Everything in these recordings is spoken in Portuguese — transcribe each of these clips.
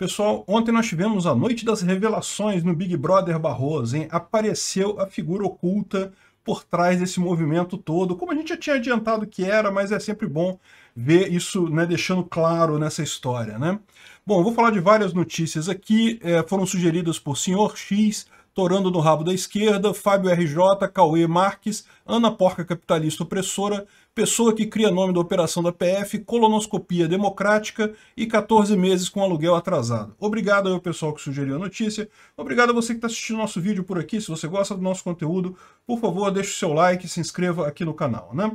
Pessoal, ontem nós tivemos a noite das revelações no Big Brother Barroso, hein? Apareceu a figura oculta por trás desse movimento todo, como a gente já tinha adiantado que era, mas é sempre bom ver isso né, deixando claro nessa história, né? Bom, eu vou falar de várias notícias aqui, é, foram sugeridas por Senhor X, Torando no Rabo da Esquerda, Fábio RJ, Cauê Marques, Ana Porca Capitalista Opressora, Pessoa que cria nome da Operação da PF, Colonoscopia Democrática e 14 meses com aluguel atrasado. Obrigado ao pessoal que sugeriu a notícia, obrigado a você que está assistindo nosso vídeo por aqui, se você gosta do nosso conteúdo, por favor, deixe o seu like e se inscreva aqui no canal, né?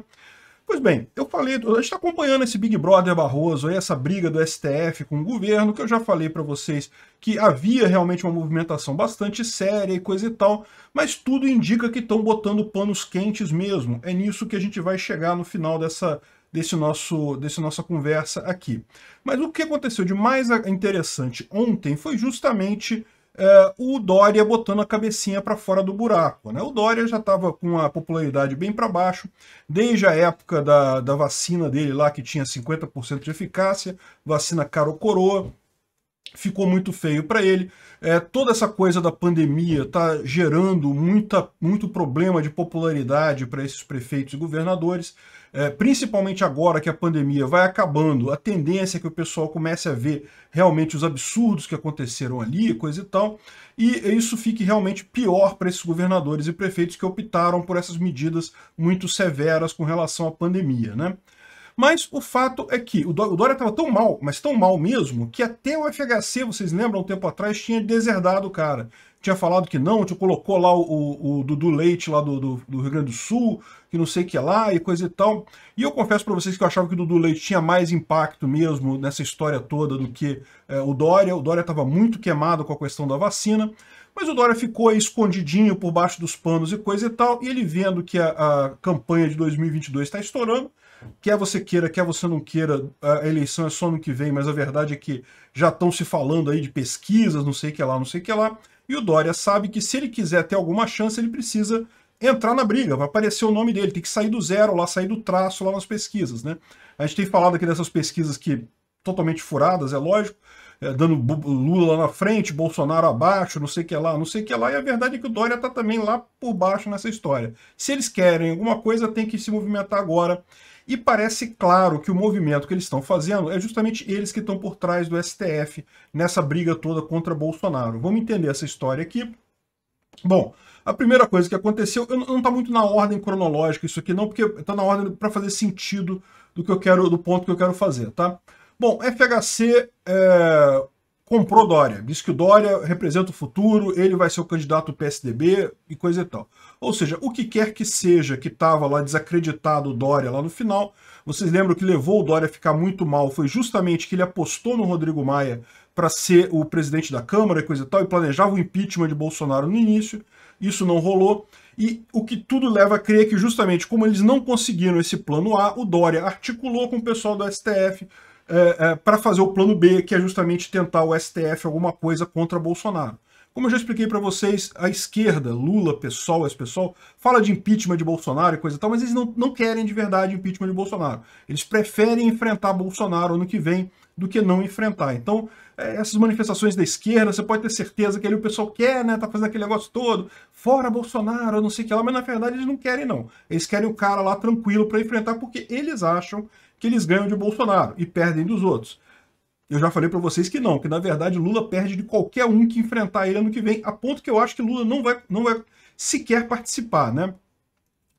Pois bem, eu falei, a gente está acompanhando esse Big Brother Barroso, aí, essa briga do STF com o governo, que eu já falei para vocês que havia realmente uma movimentação bastante séria e coisa e tal, mas tudo indica que estão botando panos quentes mesmo. É nisso que a gente vai chegar no final dessa, desse nosso, desse nossa conversa aqui. Mas o que aconteceu de mais interessante ontem foi justamente é, o Dória botando a cabecinha para fora do buraco. Né? O Dória já estava com a popularidade bem para baixo, desde a época da, da vacina dele lá, que tinha 50% de eficácia, vacina caro coroa, ficou muito feio para ele. É, toda essa coisa da pandemia está gerando muita, muito problema de popularidade para esses prefeitos e governadores, é, principalmente agora que a pandemia vai acabando. A tendência é que o pessoal comece a ver realmente os absurdos que aconteceram ali, coisa e tal, e isso fique realmente pior para esses governadores e prefeitos que optaram por essas medidas muito severas com relação à pandemia. Né? Mas o fato é que o Dória estava tão mal, mas tão mal mesmo, que até o FHC, vocês lembram, um tempo atrás, tinha deserdado o cara. Tinha falado que não, tinha colocou lá o, o, o Dudu Leite lá do, do, do, Rio Grande do Sul, que não sei o que lá e coisa e tal. E eu confesso para vocês que eu achava que o Dudu Leite tinha mais impacto mesmo nessa história toda do que é, o Dória. O Dória estava muito queimado com a questão da vacina. Mas o Dória ficou aí escondidinho por baixo dos panos e coisa e tal, e ele vendo que a, a campanha de 2022 está estourando, Quer você queira, quer você não queira, a eleição é só ano que vem, mas a verdade é que já estão se falando aí de pesquisas, não sei o que lá, não sei o que lá. E o Dória sabe que se ele quiser ter alguma chance, ele precisa entrar na briga, vai aparecer o nome dele, tem que sair do zero lá, sair do traço lá nas pesquisas, né? A gente tem falado aqui dessas pesquisas que totalmente furadas, é lógico, é, dando Lula na frente, Bolsonaro abaixo, não sei o que lá, não sei o que lá, e a verdade é que o Dória está também lá por baixo nessa história. Se eles querem alguma coisa, tem que se movimentar agora. E parece claro que o movimento que eles estão fazendo é justamente eles que estão por trás do STF nessa briga toda contra Bolsonaro. Vamos entender essa história aqui. Bom, a primeira coisa que aconteceu, eu não está muito na ordem cronológica isso aqui não, porque está na ordem para fazer sentido do que eu quero, do ponto que eu quero fazer, tá? Bom, FHC é, comprou Dória. disse que o Dória representa o futuro, ele vai ser o candidato do PSDB e coisa e tal. Ou seja, o que quer que seja que estava lá desacreditado o Dória lá no final, vocês lembram que levou o Dória a ficar muito mal foi justamente que ele apostou no Rodrigo Maia para ser o presidente da Câmara e coisa e tal, e planejava o impeachment de Bolsonaro no início, isso não rolou. E o que tudo leva a crer é que justamente como eles não conseguiram esse plano A, o Dória articulou com o pessoal do STF é, é, para fazer o plano B, que é justamente tentar o STF alguma coisa contra Bolsonaro. Como eu já expliquei para vocês, a esquerda, Lula, PSOL, ex-PSOL, fala de impeachment de Bolsonaro e coisa e tal, mas eles não, não querem de verdade impeachment de Bolsonaro. Eles preferem enfrentar Bolsonaro ano que vem do que não enfrentar. Então, é, essas manifestações da esquerda, você pode ter certeza que ali o pessoal quer, né, tá fazendo aquele negócio todo, fora Bolsonaro, não sei o que lá, mas na verdade eles não querem não. Eles querem o cara lá tranquilo para enfrentar porque eles acham que eles ganham de Bolsonaro e perdem dos outros. Eu já falei para vocês que não, que na verdade Lula perde de qualquer um que enfrentar ele ano que vem, a ponto que eu acho que Lula não vai, não vai sequer participar, né?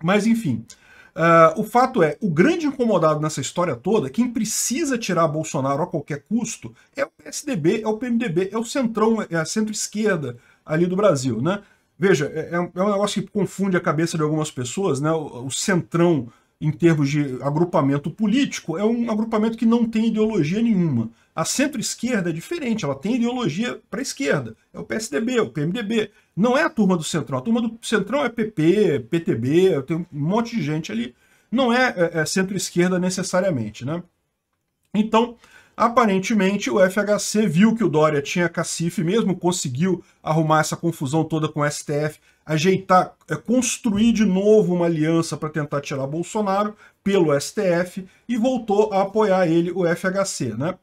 Mas enfim, uh, o fato é, o grande incomodado nessa história toda, quem precisa tirar Bolsonaro a qualquer custo, é o PSDB, é o PMDB, é o centrão, é a centro-esquerda ali do Brasil, né? Veja, é, é um é negócio que confunde a cabeça de algumas pessoas, né? o, o centrão em termos de agrupamento político, é um agrupamento que não tem ideologia nenhuma. A centro-esquerda é diferente, ela tem ideologia para a esquerda. É o PSDB, é o PMDB. Não é a turma do Centrão. A turma do Centrão é PP, PTB, tem um monte de gente ali. Não é, é, é centro-esquerda necessariamente. Né? Então, aparentemente, o FHC viu que o Dória tinha cacife mesmo, conseguiu arrumar essa confusão toda com o STF ajeitar, é, construir de novo uma aliança para tentar tirar Bolsonaro pelo STF e voltou a apoiar ele, o FHC, né?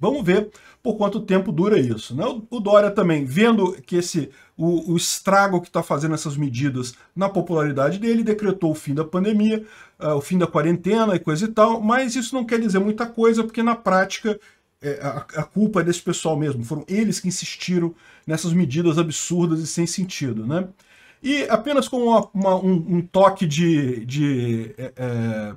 Vamos ver por quanto tempo dura isso. Né? O Dória também, vendo que esse o, o estrago que está fazendo essas medidas na popularidade dele, decretou o fim da pandemia, uh, o fim da quarentena e coisa e tal, mas isso não quer dizer muita coisa, porque na prática é, a, a, culpa é desse pessoal mesmo. Foram eles que insistiram nessas medidas absurdas e sem sentido. Né? E apenas com uma, uma, um, um, toque de, de é, é,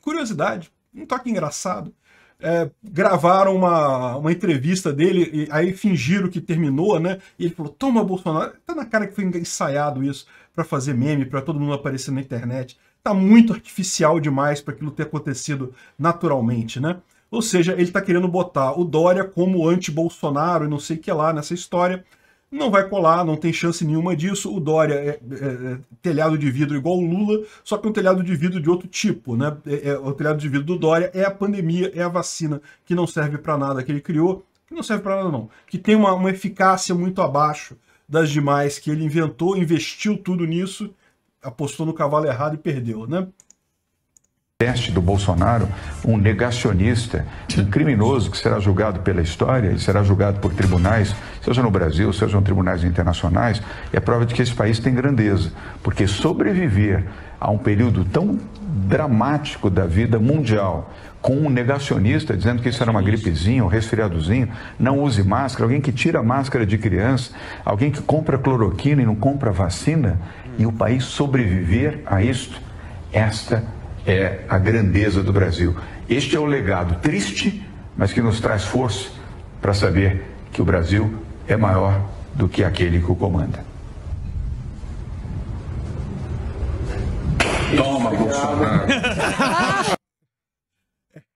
curiosidade, um toque engraçado, é, gravaram uma, uma entrevista dele, e aí fingiram que terminou, né? E ele falou: toma Bolsonaro. Tá na cara que foi ensaiado isso para fazer meme, para todo mundo aparecer na internet. Tá muito artificial demais para aquilo ter acontecido naturalmente, né? Ou seja, ele tá querendo botar o Dória como anti-Bolsonaro e não sei o que lá nessa história não vai colar, não tem chance nenhuma disso. O Dória é, é, é telhado de vidro igual o Lula, só que um telhado de vidro de outro tipo, né? É, é o telhado de vidro do Dória é a pandemia, é a vacina que não serve para nada que ele criou, que não serve para nada não, que tem uma, uma eficácia muito abaixo das demais que ele inventou, investiu tudo nisso, apostou no cavalo errado e perdeu, né? teste do Bolsonaro um negacionista, um criminoso que será julgado pela história e será julgado por tribunais, seja no Brasil, seja em tribunais internacionais, é prova de que esse país tem grandeza, porque sobreviver a um período tão dramático da vida mundial, com um negacionista dizendo que isso era uma gripezinha, um resfriadozinho, não use máscara, alguém que tira a máscara de criança, alguém que compra cloroquina e não compra vacina, e o país sobreviver a isto, esta é a grandeza do Brasil. Este é o legado triste, mas que nos traz força para saber que o Brasil é maior do que aquele que o comanda. Toma, Bolsonaro.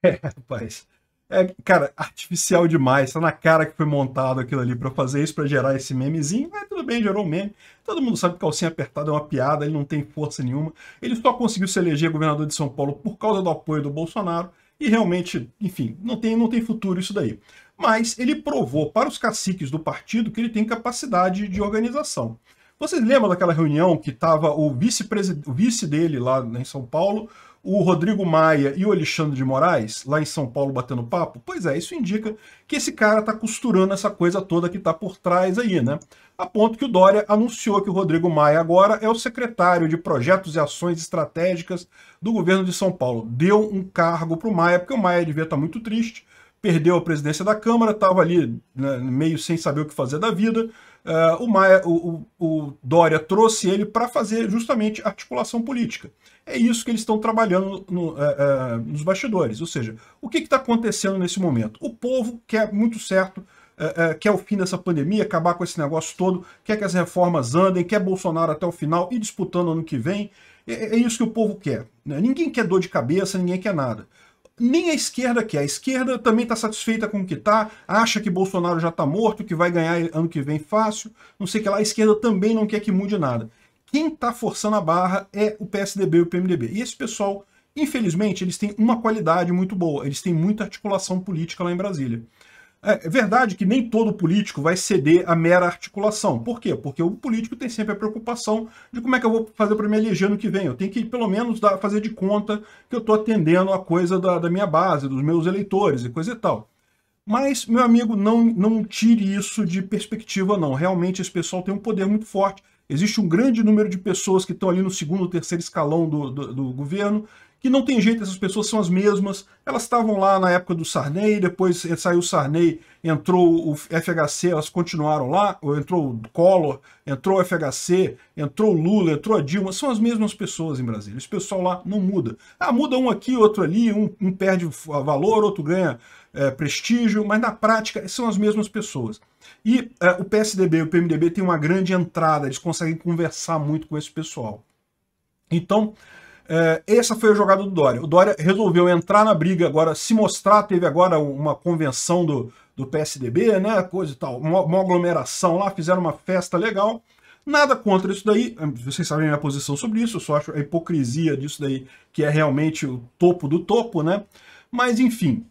é, rapaz. É, cara, artificial demais. Tá na cara que foi montado aquilo ali para fazer isso, para gerar esse memezinho. Mas é, tudo bem, gerou meme. Todo mundo sabe que calcinha apertada é uma piada, ele não tem força nenhuma. Ele só conseguiu se eleger governador de São Paulo por causa do apoio do Bolsonaro. E realmente, enfim, não tem, não tem futuro isso daí. Mas ele provou para os caciques do partido que ele tem capacidade de organização. Vocês lembram daquela reunião que estava o vice, o vice dele lá em São Paulo, o Rodrigo Maia e o Alexandre de Moraes, lá em São Paulo batendo papo? Pois é, isso indica que esse cara está costurando essa coisa toda que está por trás aí, né? A ponto que o Dória anunciou que o Rodrigo Maia agora é o secretário de Projetos e Ações Estratégicas do governo de São Paulo. Deu um cargo para o Maia, porque o Maia devia estar tá muito triste, perdeu a presidência da Câmara, estava ali né, meio sem saber o que fazer da vida. Uh, o, Maia, o, o, o Dória trouxe ele para fazer justamente articulação política. É isso que eles estão trabalhando no, uh, uh, nos bastidores. Ou seja, o que está acontecendo nesse momento? O povo quer muito certo, quer o fim dessa pandemia, acabar com esse negócio todo, quer que as reformas andem, quer Bolsonaro até o final e disputando ano que vem. É, é isso que o povo quer. Né? Ninguém quer dor de cabeça, ninguém quer nada nem a esquerda quer. É a esquerda também está satisfeita com o que está, acha que Bolsonaro já está morto, que vai ganhar ano que vem fácil, não sei o que lá. A esquerda também não quer que mude nada. Quem está forçando a barra é o PSDB e o PMDB. E esse pessoal, infelizmente, eles têm uma qualidade muito boa, eles têm muita articulação política lá em Brasília. É, é verdade que nem todo político vai ceder à mera articulação. Por quê? Porque o político tem sempre a preocupação de como é que eu vou fazer para me eleger no que vem. Eu tenho que, pelo menos, dar, fazer de conta que eu estou atendendo a coisa da, da, minha base, dos meus eleitores e coisa e tal. Mas, meu amigo, não, não tire isso de perspectiva, não. Realmente, esse pessoal tem um poder muito forte. Existe um grande número de pessoas que estão ali no segundo, terceiro escalão do, do, do governo, que não tem jeito, essas pessoas são as mesmas. Elas estavam lá na época do Sarney, depois eh, saiu o Sarney, entrou o FHC, elas continuaram lá, ou entrou o Collor, entrou o FHC, entrou o Lula, entrou a Dilma, são as mesmas pessoas em Brasília. Esse pessoal lá não muda. Ah, muda um aqui, outro ali, um, um perde valor, outro ganha é, prestígio, mas na prática são as mesmas pessoas. E é, o PSDB e o PMDB têm uma grande entrada, eles conseguem conversar muito com esse pessoal. Então, é, essa foi a jogada do Dória. O Dória resolveu entrar na briga agora, se mostrar, teve agora uma convenção do, do PSDB, né, coisa e tal, uma, uma aglomeração lá, fizeram uma festa legal. Nada contra isso daí, é, vocês sabem a minha posição sobre isso, eu só acho a hipocrisia disso daí que é realmente o topo do topo, né? Mas enfim,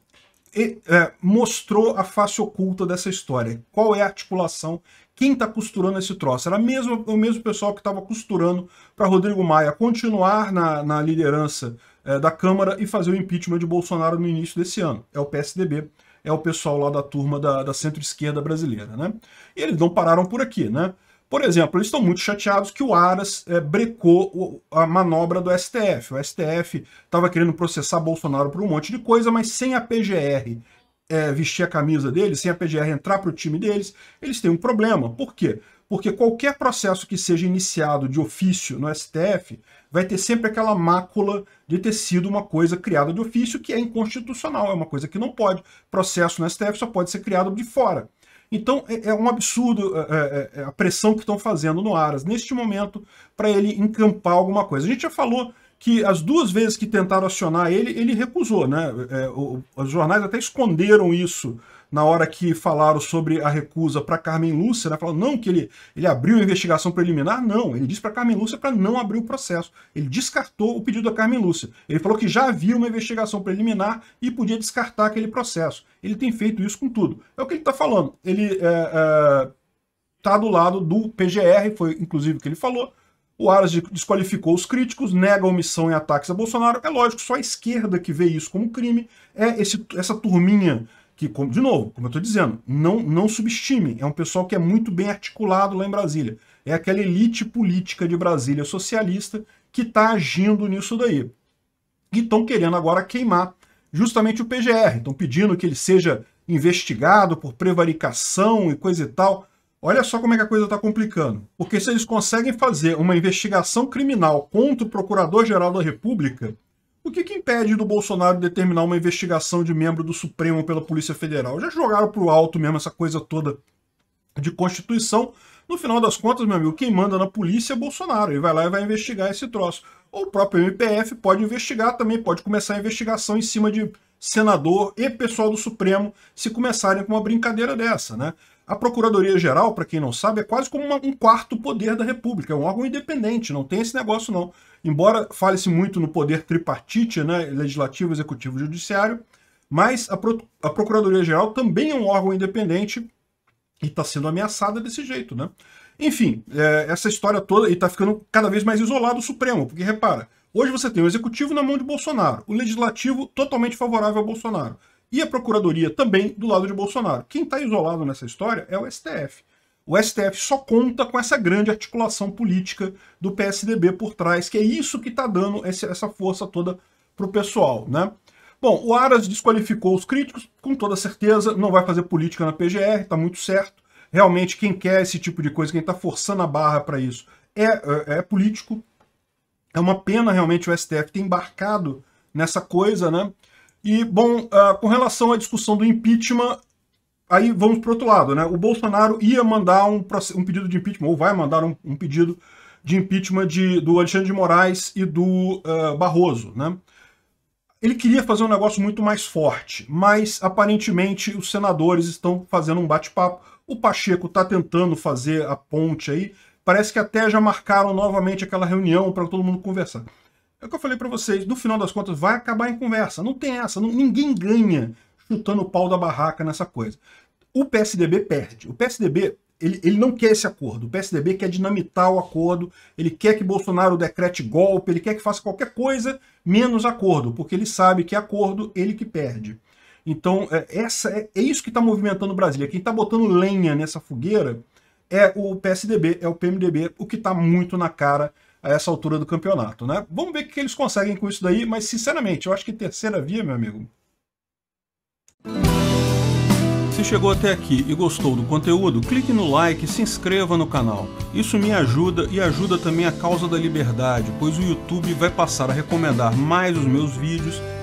e, é, mostrou a face oculta dessa história. Qual é a articulação quem está costurando esse troço. Era mesmo, o mesmo pessoal que estava costurando para Rodrigo Maia continuar na, na liderança é, da Câmara e fazer o impeachment de Bolsonaro no início desse ano. É o PSDB, é o pessoal lá da turma da, da centro-esquerda brasileira. Né? E eles não pararam por aqui. né? Por exemplo, eles estão muito chateados que o Aras é, brecou a manobra do STF. O STF estava querendo processar Bolsonaro por um monte de coisa, mas sem a PGR é, vestir a camisa deles, sem a PGR entrar para o time deles, eles têm um problema. Por quê? Porque qualquer processo que seja iniciado de ofício no STF vai ter sempre aquela mácula de ter sido uma coisa criada de ofício que é inconstitucional, é uma coisa que não pode. Processo no STF só pode ser criado de fora. Então é, é um absurdo é, é, a pressão que estão fazendo no Aras neste momento para ele encampar alguma coisa. A gente já falou que as duas vezes que tentaram acionar ele, ele recusou, né? É, os jornais até esconderam isso na hora que falaram sobre a recusa para Carmen Lúcia, né? Falaram não que ele, ele abriu a investigação preliminar, não. Ele disse para Carmen Lúcia para não abrir o processo. Ele descartou o pedido da Carmen Lúcia. Ele falou que já havia uma investigação preliminar e podia descartar aquele processo. Ele tem feito isso com tudo. É o que ele está falando. Ele está é, é, tá do lado do PGR, foi inclusive o que ele falou o Aras desqualificou os críticos, nega omissão e ataques a Bolsonaro. É lógico, só a esquerda que vê isso como crime é esse, essa turminha que, de novo, como eu estou dizendo, não, não subestime. É um pessoal que é muito bem articulado lá em Brasília. É aquela elite política de Brasília socialista que está agindo nisso daí. E estão querendo agora queimar justamente o PGR. Estão pedindo que ele seja investigado por prevaricação e coisa e tal. Olha só como é que a coisa está complicando. Porque se eles conseguem fazer uma investigação criminal contra o Procurador-Geral da República, o que, que impede do Bolsonaro determinar uma investigação de membro do Supremo pela Polícia Federal? Já jogaram para o alto mesmo essa coisa toda de Constituição. No final das contas, meu amigo, quem manda na polícia é Bolsonaro. Ele vai lá e vai investigar esse troço. Ou o próprio MPF pode investigar também, pode começar a investigação em cima de senador e pessoal do Supremo se começarem com uma brincadeira dessa, né? A Procuradoria-Geral, para quem não sabe, é quase como uma, um quarto poder da República, é um órgão independente, não tem esse negócio não. Embora fale-se muito no poder tripartite, né, legislativo, executivo e judiciário, mas a, Pro, a Procuradoria-Geral também é um órgão independente e está sendo ameaçada desse jeito, né? Enfim, é, essa história toda está ficando cada vez mais isolado o Supremo, porque repara, hoje você tem o Executivo na mão de Bolsonaro, o Legislativo totalmente favorável a Bolsonaro e a Procuradoria também do lado de Bolsonaro. Quem está isolado nessa história é o STF. O STF só conta com essa grande articulação política do PSDB por trás, que é isso que está dando essa força toda para o pessoal. Né? Bom, o Aras desqualificou os críticos, com toda certeza, não vai fazer política na PGR, está muito certo. Realmente, quem quer esse tipo de coisa, quem está forçando a barra para isso, é, é, é político. É uma pena realmente o STF ter embarcado nessa coisa, né? E, bom, uh, com relação à discussão do impeachment, aí vamos para outro lado, né? O Bolsonaro ia mandar um, um pedido de impeachment, ou vai mandar um, um pedido de impeachment de, do Alexandre de Moraes e do uh, Barroso, né? Ele queria fazer um negócio muito mais forte, mas aparentemente os senadores estão fazendo um bate-papo. O Pacheco está tentando fazer a ponte aí. Parece que até já marcaram novamente aquela reunião para todo mundo conversar. É o que eu falei para vocês, no final das contas vai acabar em conversa. Não tem essa, não, ninguém ganha chutando o pau da barraca nessa coisa. O PSDB perde. O PSDB ele, ele, não quer esse acordo. O PSDB quer dinamitar o acordo, ele quer que Bolsonaro decrete golpe, ele quer que faça qualquer coisa menos acordo, porque ele sabe que é acordo ele que perde. Então, é, essa é, é isso que está movimentando o Brasil. Quem está botando lenha nessa fogueira é o PSDB, é o PMDB, o que está muito na cara a essa altura do campeonato, né? Vamos ver o que eles conseguem com isso daí, mas sinceramente, eu acho que terceira via, meu amigo. Se chegou até aqui e gostou do conteúdo, clique no like e se inscreva no canal. Isso me ajuda e ajuda também a causa da liberdade, pois o YouTube vai passar a recomendar mais os meus vídeos